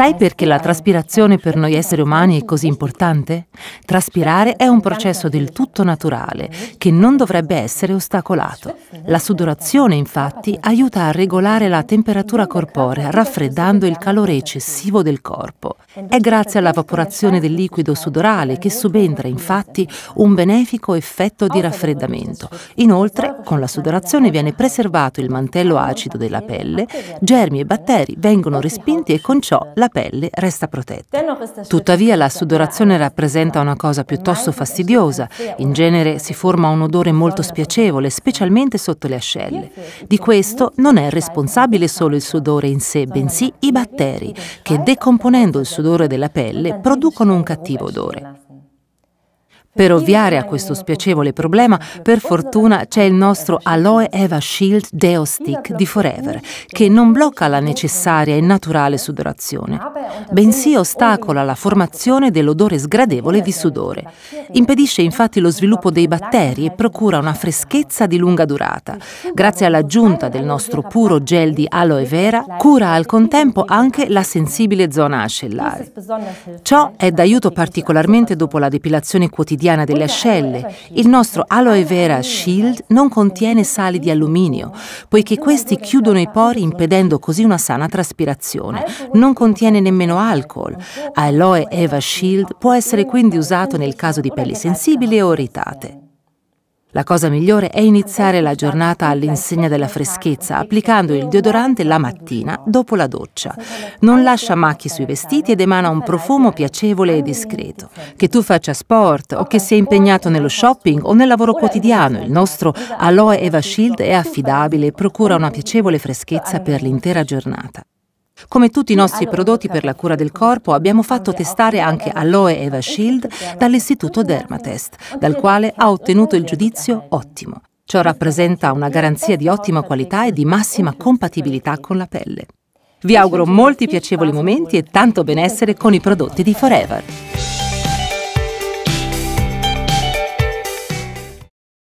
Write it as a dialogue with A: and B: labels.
A: Sai perché la traspirazione per noi esseri umani è così importante? Traspirare è un processo del tutto naturale che non dovrebbe essere ostacolato. La sudorazione infatti aiuta a regolare la temperatura corporea raffreddando il calore eccessivo del corpo. È grazie all'evaporazione del liquido sudorale che subentra infatti un benefico effetto di raffreddamento. Inoltre con la sudorazione viene preservato il mantello acido della pelle, germi e batteri vengono respinti e con ciò la pelle resta protetta. Tuttavia la sudorazione rappresenta una cosa piuttosto fastidiosa. In genere si forma un odore molto spiacevole, specialmente sotto le ascelle. Di questo non è responsabile solo il sudore in sé, bensì i batteri, che decomponendo il sudore della pelle producono un cattivo odore. Per ovviare a questo spiacevole problema, per fortuna c'è il nostro Aloe Eva Shield Deo Stick di Forever, che non blocca la necessaria e naturale sudorazione, bensì ostacola la formazione dell'odore sgradevole di sudore. Impedisce infatti lo sviluppo dei batteri e procura una freschezza di lunga durata. Grazie all'aggiunta del nostro puro gel di aloe vera, cura al contempo anche la sensibile zona ascellare. Ciò è d'aiuto particolarmente dopo la depilazione quotidiana quotidiana delle ascelle. Il nostro aloe vera shield non contiene sali di alluminio, poiché questi chiudono i pori impedendo così una sana traspirazione. Ecco non contiene nemmeno alcol. Ecco, aloe ecco, Eva Shield può essere quindi usato nel caso di pelli sensibili o irritate. La cosa migliore è iniziare la giornata all'insegna della freschezza, applicando il deodorante la mattina dopo la doccia. Non lascia macchi sui vestiti ed emana un profumo piacevole e discreto. Che tu faccia sport o che sia impegnato nello shopping o nel lavoro quotidiano, il nostro Aloe Eva Shield è affidabile e procura una piacevole freschezza per l'intera giornata. Come tutti i nostri prodotti per la cura del corpo, abbiamo fatto testare anche Aloe Eva Shield dall'istituto Dermatest, dal quale ha ottenuto il giudizio ottimo. Ciò rappresenta una garanzia di ottima qualità e di massima compatibilità con la pelle. Vi auguro molti piacevoli momenti e tanto benessere con i prodotti di Forever.